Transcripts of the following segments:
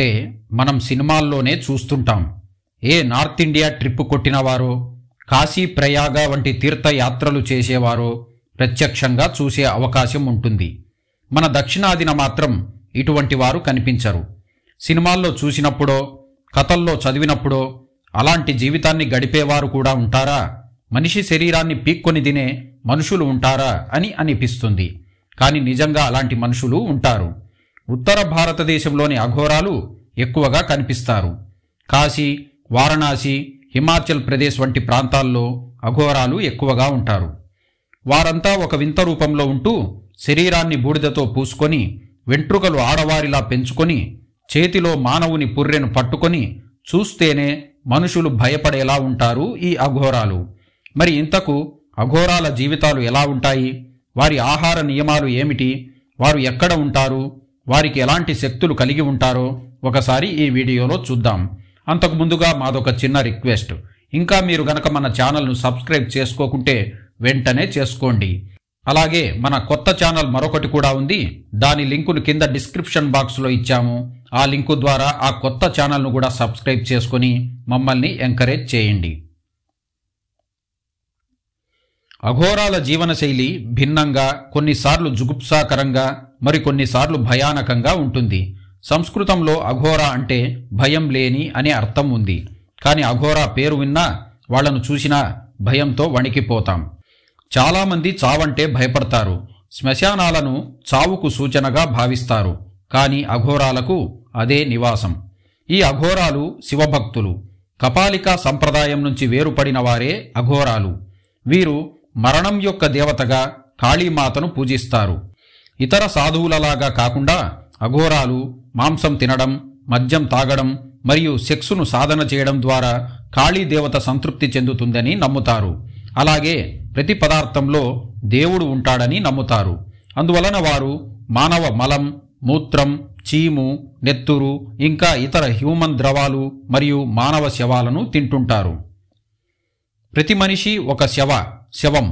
అంటే మనం సినిమాల్లోనే చూస్తుంటాం ఏ నార్త్ ఇండియా ట్రిప్ కొట్టినవారో కాశీ ప్రయాగ వంటి తీర్థయాత్రలు చేసేవారో ప్రత్యక్షంగా చూసే అవకాశం ఉంటుంది మన దక్షిణాదిన మాత్రం ఇటువంటి వారు కనిపించరు సినిమాల్లో చూసినప్పుడో కథల్లో చదివినప్పుడో అలాంటి జీవితాన్ని గడిపేవారు కూడా ఉంటారా మనిషి శరీరాన్ని పీక్కొని తినే మనుషులు ఉంటారా అని అనిపిస్తుంది కానీ నిజంగా అలాంటి మనుషులు ఉంటారు ఉత్తర భారతదేశంలోని అఘోరాలు ఎక్కువగా కనిపిస్తారు కాశీ వారణాసి హిమాచల్ ప్రదేశ్ వంటి ప్రాంతాల్లో అఘోరాలు ఎక్కువగా ఉంటారు వారంతా ఒక వింత రూపంలో ఉంటూ శరీరాన్ని బూడిదతో పూసుకొని వెంట్రుకలు ఆడవారిలా పెంచుకొని చేతిలో మానవుని పుర్రెను పట్టుకొని చూస్తేనే మనుషులు భయపడేలా ఉంటారు ఈ అఘోరాలు మరి ఇంతకు అఘోరాల జీవితాలు ఎలా ఉంటాయి వారి ఆహార నియమాలు ఏమిటి వారు ఎక్కడ ఉంటారు వారికి ఎలాంటి శక్తులు కలిగి ఉంటారో ఒకసారి ఈ వీడియోలో చూద్దాం అంతకు ముందుగా మాదొక చిన్న రిక్వెస్ట్ ఇంకా మీరు గనక మన ఛానల్ను సబ్స్క్రైబ్ చేసుకోకుంటే వెంటనే చేసుకోండి అలాగే మన కొత్త ఛానల్ మరొకటి కూడా ఉంది దాని లింకును కింద డిస్క్రిప్షన్ బాక్స్లో ఇచ్చాము ఆ లింకు ద్వారా ఆ కొత్త ఛానల్ను కూడా సబ్స్క్రైబ్ చేసుకుని మమ్మల్ని ఎంకరేజ్ చేయండి అఘోరాల జీవనశైలి భిన్నంగా కొన్నిసార్లు జుగుప్సాకరంగా మరికొన్నిసార్లు భయానకంగా ఉంటుంది సంస్కృతంలో అఘోర అంటే భయం లేని అనే అర్థం ఉంది కానీ అఘోర పేరు విన్నా వాళ్లను చూసినా భయంతో వణికిపోతాం చాలామంది చావంటే భయపడతారు శ్మశానాలను చావుకు సూచనగా భావిస్తారు కానీ అఘోరాలకు అదే నివాసం ఈ అఘోరాలు శివభక్తులు కపాలిక సంప్రదాయం నుంచి వేరుపడిన వారే అఘోరాలు వీరు మరణం యొక్క దేవతగా కాళీమాతను పూజిస్తారు ఇతర సాధువులలాగా కాకుండా అఘోరాలు మాంసం తినడం మద్యం తాగడం మరియు సెక్సును సాధన చేయడం ద్వారా దేవత సంతృప్తి చెందుతుందని నమ్ముతారు అలాగే ప్రతి పదార్థంలో దేవుడు ఉంటాడని నమ్ముతారు అందువలన వారు మానవ మలం మూత్రం చీము నెత్తురు ఇంకా ఇతర హ్యూమన్ ద్రవాలు మరియు మానవ శవాలను తింటుంటారు ప్రతి మనిషి ఒక శవ శవం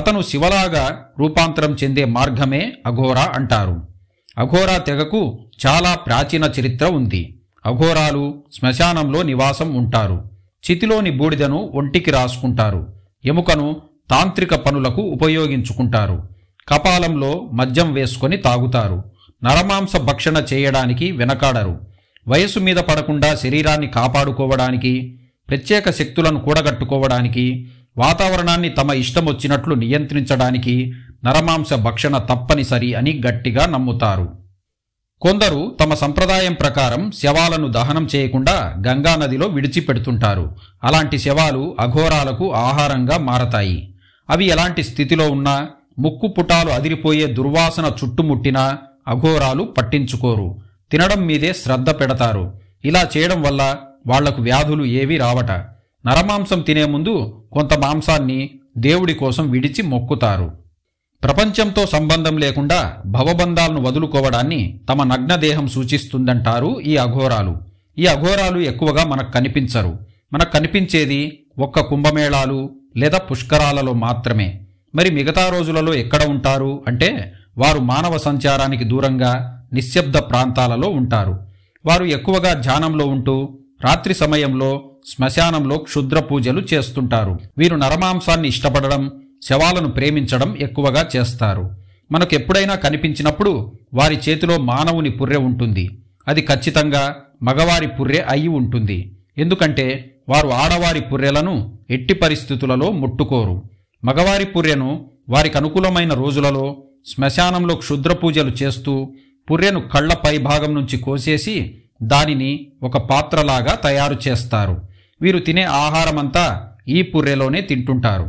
అతను శివలాగా రూపాంతరం చెందే మార్గమే అఘోరా అంటారు అఘోరా తెగకు చాలా ప్రాచీన చరిత్ర ఉంది అఘోరాలు శ్మశానంలో నివాసం ఉంటారు చితిలోని బూడిదను ఒంటికి రాసుకుంటారు ఎముకను తాంత్రిక పనులకు ఉపయోగించుకుంటారు కపాలంలో మద్యం వేసుకొని తాగుతారు నరమాంస భక్షణ చేయడానికి వెనకాడరు వయసు మీద పడకుండా శరీరాన్ని కాపాడుకోవడానికి ప్రత్యేక శక్తులను కూడగట్టుకోవడానికి వాతావరణాన్ని తమ ఇష్టం వచ్చినట్లు నియంత్రించడానికి నరమాంస భక్షణ తప్పనిసరి అని గట్టిగా నమ్ముతారు కొందరు తమ సంప్రదాయం ప్రకారం శవాలను దహనం చేయకుండా గంగానదిలో విడిచిపెడుతుంటారు అలాంటి శవాలు అఘోరాలకు ఆహారంగా మారతాయి అవి ఎలాంటి స్థితిలో ఉన్నా ముక్కు పుటాలు అదిరిపోయే దుర్వాసన చుట్టుముట్టినా అఘోరాలు పట్టించుకోరు తినడం మీదే శ్రద్ధ పెడతారు ఇలా చేయడం వల్ల వాళ్లకు వ్యాధులు ఏవి రావట నరమాంసం తినే ముందు కొంత మాంసాన్ని దేవుడి కోసం విడిచి మొక్కుతారు ప్రపంచంతో సంబంధం లేకుండా భవబంధాలను వదులుకోవడాన్ని తమ నగ్నదేహం సూచిస్తుందంటారు ఈ అఘోరాలు ఈ అఘోరాలు ఎక్కువగా మనకు కనిపించరు మనకు కనిపించేది ఒక్క కుంభమేళాలు లేదా పుష్కరాలలో మాత్రమే మరి మిగతా రోజులలో ఎక్కడ ఉంటారు అంటే వారు మానవ సంచారానికి దూరంగా నిశ్శబ్ద ప్రాంతాలలో ఉంటారు వారు ఎక్కువగా ధ్యానంలో ఉంటూ రాత్రి సమయంలో శ్మశానంలో క్షుద్ర పూజలు చేస్తుంటారు వీరు నరమాంసాన్ని ఇష్టపడడం శవాలను ప్రేమించడం ఎక్కువగా చేస్తారు మనకు ఎప్పుడైనా కనిపించినప్పుడు వారి చేతిలో మానవుని పుర్రె ఉంటుంది అది ఖచ్చితంగా మగవారి పుర్రె అయి ఉంటుంది ఎందుకంటే వారు ఆడవారి పుర్రెలను ఎట్టి పరిస్థితులలో ముట్టుకోరు మగవారి పుర్రెను వారికి అనుకూలమైన రోజులలో శ్మశానంలో క్షుద్ర పూజలు చేస్తూ పుర్రెను కళ్ల పైభాగం నుంచి కోసేసి దానిని ఒక పాత్రలాగా తయారు చేస్తారు వీరు తినే ఆహారమంతా ఈ పుర్రెలోనే తింటుంటారు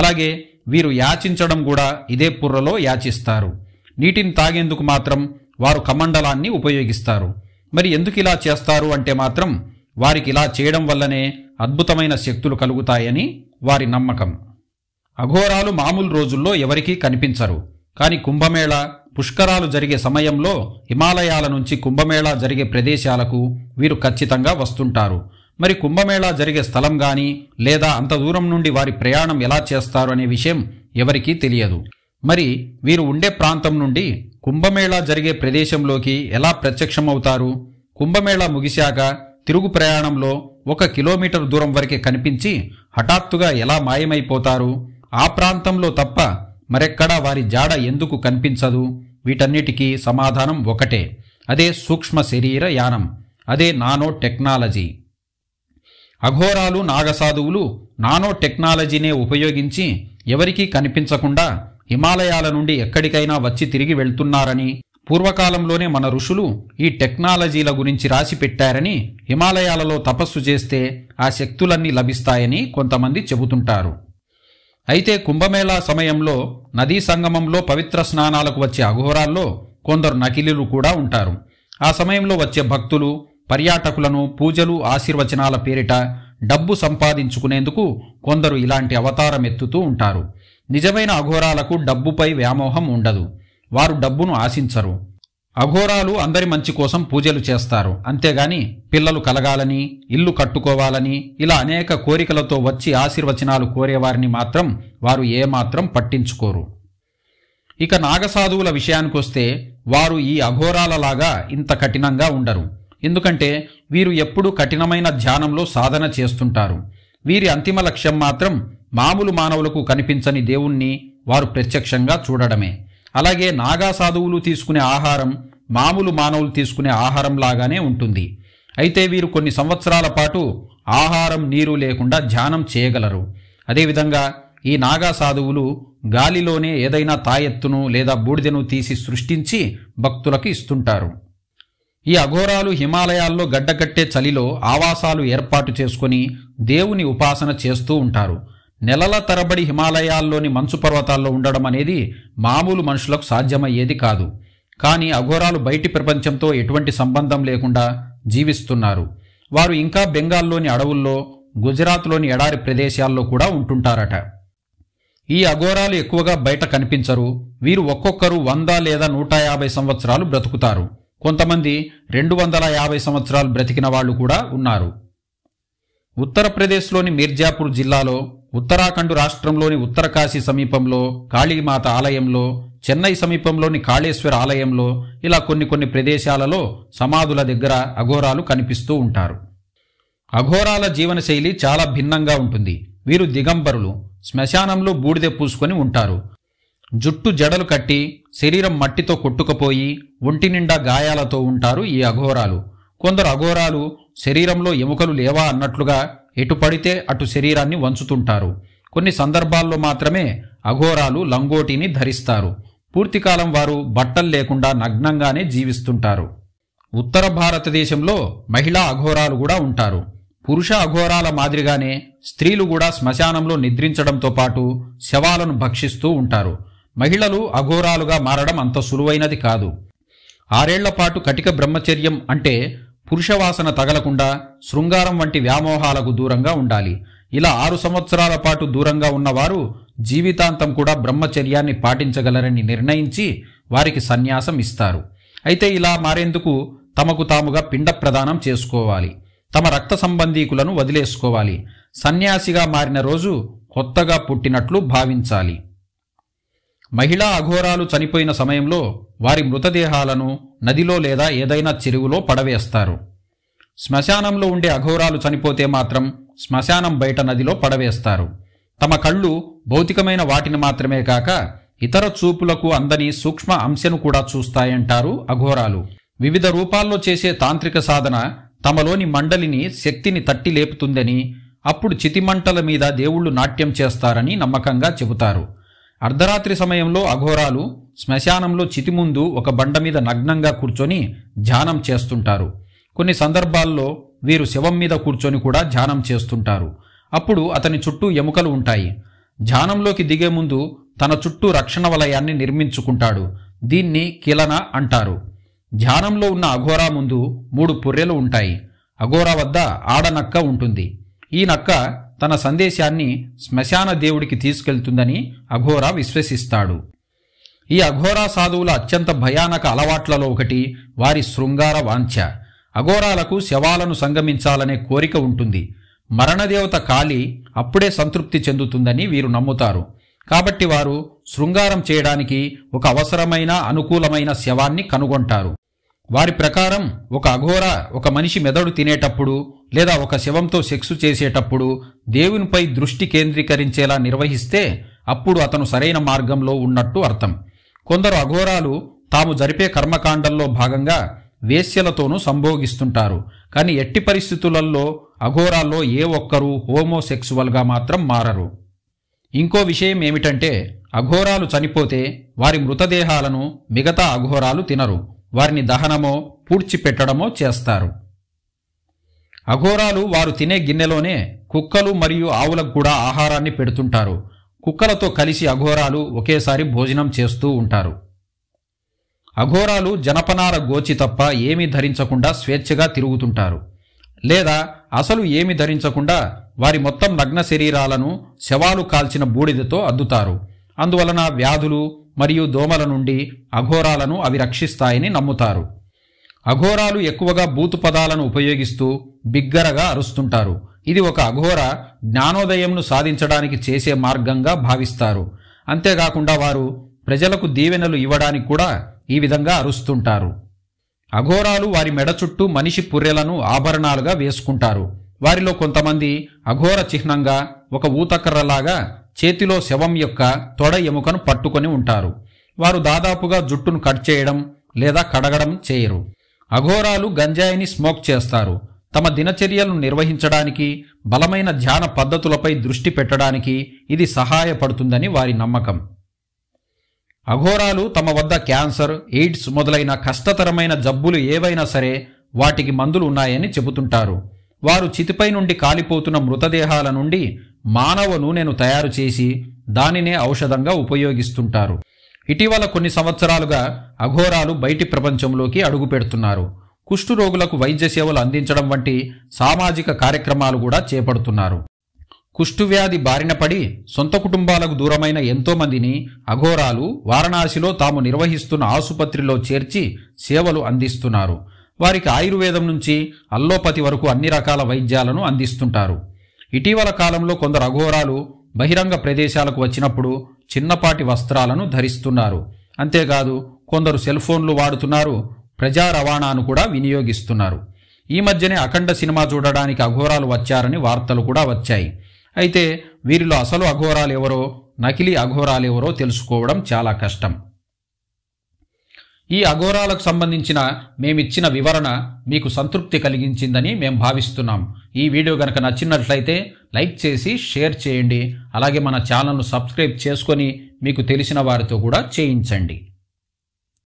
అలాగే వీరు యాచించడం కూడా ఇదే పుర్రలో యాచిస్తారు నీటిని తాగేందుకు మాత్రం వారు కమండలాన్ని ఉపయోగిస్తారు మరి ఎందుకు ఇలా చేస్తారు అంటే మాత్రం వారికి ఇలా చేయడం వల్లనే అద్భుతమైన శక్తులు కలుగుతాయని వారి నమ్మకం అఘోరాలు మామూలు రోజుల్లో ఎవరికీ కనిపించరు కానీ కుంభమేళ పుష్కరాలు జరిగే సమయంలో హిమాలయాల నుంచి కుంభమేళ జరిగే ప్రదేశాలకు వీరు ఖచ్చితంగా వస్తుంటారు మరి కుంభమేళా జరిగే స్థలం గాని లేదా అంత దూరం నుండి వారి ప్రయాణం ఎలా చేస్తారు అనే విషయం ఎవరికీ తెలియదు మరి వీరు ఉండే ప్రాంతం నుండి కుంభమేళా జరిగే ప్రదేశంలోకి ఎలా ప్రత్యక్షమవుతారు కుంభమేళా ముగిశాక తిరుగు ప్రయాణంలో ఒక కిలోమీటర్ దూరం వరకే కనిపించి హఠాత్తుగా ఎలా మాయమైపోతారు ఆ ప్రాంతంలో తప్ప మరెక్కడా వారి జాడ ఎందుకు కనిపించదు వీటన్నిటికీ సమాధానం ఒకటే అదే సూక్ష్మ శరీర యానం అదే నానో టెక్నాలజీ అఘోరాలు నాగసాధువులు నానో టెక్నాలజీనే ఉపయోగించి ఎవరికీ కనిపించకుండా హిమాలయాల నుండి ఎక్కడికైనా వచ్చి తిరిగి వెళ్తున్నారని పూర్వకాలంలోనే మన ఋషులు ఈ టెక్నాలజీల గురించి రాసి పెట్టారని హిమాలయాలలో తపస్సు చేస్తే ఆ శక్తులన్నీ లభిస్తాయని కొంతమంది చెబుతుంటారు అయితే కుంభమేళా సమయంలో నదీ సంగమంలో పవిత్ర స్నానాలకు వచ్చే అఘోరాల్లో కొందరు నకిలీలు కూడా ఉంటారు ఆ సమయంలో వచ్చే భక్తులు పర్యాటకులను పూజలు ఆశీర్వచనాల పేరిట డబ్బు సంపాదించుకునేందుకు కొందరు ఇలాంటి అవతారం ఎత్తుతూ ఉంటారు నిజమైన అఘోరాలకు డబ్బుపై వ్యామోహం ఉండదు వారు డబ్బును ఆశించరు అఘోరాలు అందరి మంచి కోసం పూజలు చేస్తారు అంతేగాని పిల్లలు కలగాలని ఇల్లు కట్టుకోవాలని ఇలా అనేక కోరికలతో వచ్చి ఆశీర్వచనాలు కోరేవారిని మాత్రం వారు ఏమాత్రం పట్టించుకోరు ఇక నాగసాధువుల విషయానికొస్తే వారు ఈ అఘోరాలలాగా ఇంత కఠినంగా ఉండరు ఎందుకంటే వీరు ఎప్పుడూ కఠినమైన ధ్యానంలో సాధన చేస్తుంటారు వీరి అంతిమ లక్ష్యం మాత్రం మామూలు మానవులకు కనిపించని దేవుణ్ణి వారు ప్రత్యక్షంగా చూడడమే అలాగే నాగా సాధువులు తీసుకునే ఆహారం మామూలు మానవులు తీసుకునే ఆహారం లాగానే ఉంటుంది అయితే వీరు కొన్ని సంవత్సరాల పాటు ఆహారం నీరు లేకుండా ధ్యానం చేయగలరు అదేవిధంగా ఈ నాగా సాధువులు గాలిలోనే ఏదైనా తాయెత్తును లేదా బూడిదను తీసి సృష్టించి భక్తులకు ఇస్తుంటారు ఈ అఘోరాలు హిమాలయాల్లో గడ్డకట్టే చలిలో ఆవాసాలు ఏర్పాటు చేసుకుని దేవుని ఉపాసన చేస్తూ ఉంటారు నెలల తరబడి హిమాలయాల్లోని మంచు పర్వతాల్లో ఉండడం అనేది మామూలు మనుషులకు సాధ్యమయ్యేది కాదు కానీ అఘోరాలు బయటి ప్రపంచంతో ఎటువంటి సంబంధం లేకుండా జీవిస్తున్నారు వారు ఇంకా బెంగాల్లోని అడవుల్లో గుజరాత్లోని ఎడారి ప్రదేశాల్లో కూడా ఉంటుంటారట ఈ అఘోరాలు ఎక్కువగా బయట కనిపించరు వీరు ఒక్కొక్కరు వంద లేదా నూట యాభై సంవత్సరాలు బ్రతుకుతారు కొంతమంది రెండు వందల యాభై సంవత్సరాలు బ్రతికిన వాళ్ళు కూడా ఉన్నారు ఉత్తరప్రదేశ్లోని మీర్జాపూర్ జిల్లాలో ఉత్తరాఖండ్ రాష్ట్రంలోని ఉత్తరకాశీ సమీపంలో కాళీమాత ఆలయంలో చెన్నై సమీపంలోని కాళేశ్వర ఆలయంలో ఇలా కొన్ని కొన్ని ప్రదేశాలలో సమాధుల దగ్గర అఘోరాలు కనిపిస్తూ ఉంటారు అఘోరాల జీవనశైలి చాలా భిన్నంగా ఉంటుంది వీరు దిగంబరులు శ్మశానంలో బూడిదె పూసుకొని ఉంటారు జుట్టు జడలు కట్టి శరీరం మట్టితో కొట్టుకుపోయి ఒంటి నిండా గాయాలతో ఉంటారు ఈ అఘోరాలు కొందరు అఘోరాలు శరీరంలో ఎముకలు లేవా అన్నట్లుగా ఎటు పడితే అటు శరీరాన్ని వంచుతుంటారు కొన్ని సందర్భాల్లో మాత్రమే అఘోరాలు లంగోటిని ధరిస్తారు పూర్తికాలం వారు బట్టలు లేకుండా నగ్నంగానే జీవిస్తుంటారు ఉత్తర భారతదేశంలో మహిళా అఘోరాలు కూడా ఉంటారు పురుష అఘోరాల మాదిరిగానే స్త్రీలు కూడా శ్మశానంలో నిద్రించడంతో పాటు శవాలను భక్షిస్తూ ఉంటారు మహిళలు అఘోరాలుగా మారడం అంత సులువైనది కాదు ఆరేళ్లపాటు కటిక బ్రహ్మచర్యం అంటే పురుషవాసన తగలకుండా శృంగారం వంటి వ్యామోహాలకు దూరంగా ఉండాలి ఇలా ఆరు సంవత్సరాల పాటు దూరంగా ఉన్నవారు జీవితాంతం కూడా బ్రహ్మచర్యాన్ని పాటించగలరని నిర్ణయించి వారికి సన్యాసం ఇస్తారు అయితే ఇలా మారేందుకు తమకు తాముగా పిండ ప్రదానం చేసుకోవాలి తమ రక్త సంబంధీకులను వదిలేసుకోవాలి సన్యాసిగా మారిన రోజు కొత్తగా పుట్టినట్లు భావించాలి మహిళా అఘోరాలు చనిపోయిన సమయంలో వారి మృతదేహాలను నదిలో లేదా ఏదైనా చెరువులో పడవేస్తారు శ్మశానంలో ఉండే అఘోరాలు చనిపోతే మాత్రం శ్మశానం బయట నదిలో పడవేస్తారు తమ కళ్ళు భౌతికమైన వాటిని మాత్రమే కాక ఇతర చూపులకు అందని సూక్ష్మ అంశను కూడా చూస్తాయంటారు అఘోరాలు వివిధ రూపాల్లో చేసే తాంత్రిక సాధన తమలోని మండలిని శక్తిని తట్టి లేపుతుందని అప్పుడు చితిమంటల మీద దేవుళ్ళు నాట్యం చేస్తారని నమ్మకంగా చెబుతారు అర్ధరాత్రి సమయంలో అఘోరాలు శ్మశానంలో చితి ముందు ఒక బండ మీద నగ్నంగా కూర్చొని ధ్యానం చేస్తుంటారు కొన్ని సందర్భాల్లో వీరు శవం మీద కూర్చొని కూడా ధ్యానం చేస్తుంటారు అప్పుడు అతని చుట్టూ ఎముకలు ఉంటాయి ధ్యానంలోకి దిగే ముందు తన చుట్టూ రక్షణ వలయాన్ని నిర్మించుకుంటాడు దీన్ని కిలన అంటారు ధ్యానంలో ఉన్న అఘోరా ముందు మూడు పుర్రెలు ఉంటాయి అఘోరా వద్ద ఆడనక్క ఉంటుంది ఈ నక్క తన సందేశాన్ని శ్మశాన దేవుడికి తీసుకెళ్తుందని అఘోరా విశ్వసిస్తాడు ఈ అఘోరా సాధువుల అత్యంత భయానక అలవాట్లలో ఒకటి వారి శృంగార వాంఛ అఘోరాలకు శవాలను సంగమించాలనే కోరిక ఉంటుంది మరణదేవత కాలి అప్పుడే సంతృప్తి చెందుతుందని వీరు నమ్ముతారు కాబట్టి వారు శృంగారం చేయడానికి ఒక అవసరమైన అనుకూలమైన శవాన్ని కనుగొంటారు వారి ప్రకారం ఒక అఘోర ఒక మనిషి మెదడు తినేటప్పుడు లేదా ఒక శవంతో సెక్సు చేసేటప్పుడు దేవునిపై దృష్టి కేంద్రీకరించేలా నిర్వహిస్తే అప్పుడు అతను సరైన మార్గంలో ఉన్నట్టు అర్థం కొందరు అఘోరాలు తాము జరిపే కర్మకాండంలో భాగంగా వేశ్యలతోనూ సంభోగిస్తుంటారు కానీ ఎట్టి పరిస్థితులలో అఘోరాల్లో ఏ ఒక్కరూ హోమోసెక్సువల్గా మాత్రం మారరు ఇంకో విషయం ఏమిటంటే అఘోరాలు చనిపోతే వారి మృతదేహాలను మిగతా అఘోరాలు తినరు వారిని దహనమో పూడ్చిపెట్టడమో చేస్తారు అఘోరాలు వారు తినే గిన్నెలోనే కుక్కలు మరియు ఆవులకు కూడా ఆహారాన్ని పెడుతుంటారు కుక్కలతో కలిసి అఘోరాలు ఒకేసారి భోజనం చేస్తూ ఉంటారు అఘోరాలు జనపనార గోచి తప్ప ఏమీ ధరించకుండా స్వేచ్ఛగా తిరుగుతుంటారు లేదా అసలు ఏమి ధరించకుండా వారి మొత్తం నగ్న శరీరాలను శవాలు కాల్చిన బూడిదతో అద్దుతారు అందువలన వ్యాధులు మరియు దోమల నుండి అఘోరాలను అవి రక్షిస్తాయని నమ్ముతారు అఘోరాలు ఎక్కువగా బూతు పదాలను ఉపయోగిస్తూ బిగ్గరగా అరుస్తుంటారు ఇది ఒక అఘోర జ్ఞానోదయంను సాధించడానికి చేసే మార్గంగా భావిస్తారు అంతేకాకుండా వారు ప్రజలకు దీవెనలు ఇవ్వడానికి కూడా ఈ విధంగా అరుస్తుంటారు అఘోరాలు వారి మెడ చుట్టూ మనిషి పుర్రెలను ఆభరణాలుగా వేసుకుంటారు వారిలో కొంతమంది అఘోర చిహ్నంగా ఒక ఊతకర్రలాగా చేతిలో శవం యొక్క తొడ ఎముకను పట్టుకొని ఉంటారు వారు దాదాపుగా జుట్టును కట్ చేయడం లేదా కడగడం చేయరు అఘోరాలు గంజాయిని స్మోక్ చేస్తారు తమ దినచర్యలను నిర్వహించడానికి బలమైన ధ్యాన పద్ధతులపై దృష్టి పెట్టడానికి ఇది సహాయపడుతుందని వారి నమ్మకం అఘోరాలు తమ వద్ద క్యాన్సర్ ఎయిడ్స్ మొదలైన కష్టతరమైన జబ్బులు ఏవైనా సరే వాటికి మందులు ఉన్నాయని చెబుతుంటారు వారు చితిపై నుండి కాలిపోతున్న మృతదేహాల నుండి మానవ నూనెను తయారు చేసి దానినే ఔషధంగా ఉపయోగిస్తుంటారు ఇటీవల కొన్ని సంవత్సరాలుగా అఘోరాలు బయటి ప్రపంచంలోకి అడుగుపెడుతున్నారు కుష్ఠురోగులకు వైద్య సేవలు అందించడం వంటి సామాజిక కార్యక్రమాలు కూడా చేపడుతున్నారు కుష్ఠువ్యాధి బారిన పడి సొంత కుటుంబాలకు దూరమైన ఎంతోమందిని అఘోరాలు వారణాసిలో తాము నిర్వహిస్తున్న ఆసుపత్రిలో చేర్చి సేవలు అందిస్తున్నారు వారికి ఆయుర్వేదం నుంచి అల్లోపతి వరకు అన్ని రకాల వైద్యాలను అందిస్తుంటారు ఇటీవల కాలంలో కొందరు అఘోరాలు బహిరంగ ప్రదేశాలకు వచ్చినప్పుడు చిన్నపాటి వస్త్రాలను ధరిస్తున్నారు అంతేకాదు కొందరు సెల్ ఫోన్లు వాడుతున్నారు ప్రజా రవాణాను కూడా వినియోగిస్తున్నారు ఈ మధ్యనే అఖండ సినిమా చూడడానికి అఘోరాలు వచ్చారని వార్తలు కూడా వచ్చాయి అయితే వీరిలో అసలు అఘోరాలు ఎవరో నకిలీ అఘోరాలు ఎవరో తెలుసుకోవడం చాలా కష్టం ఈ అఘోరాలకు సంబంధించిన మేమిచ్చిన వివరణ మీకు సంతృప్తి కలిగించిందని మేము భావిస్తున్నాం ఈ వీడియో కనుక నచ్చినట్లయితే లైక్ చేసి షేర్ చేయండి అలాగే మన ఛానల్ను సబ్స్క్రైబ్ చేసుకొని మీకు తెలిసిన వారితో కూడా చేయించండి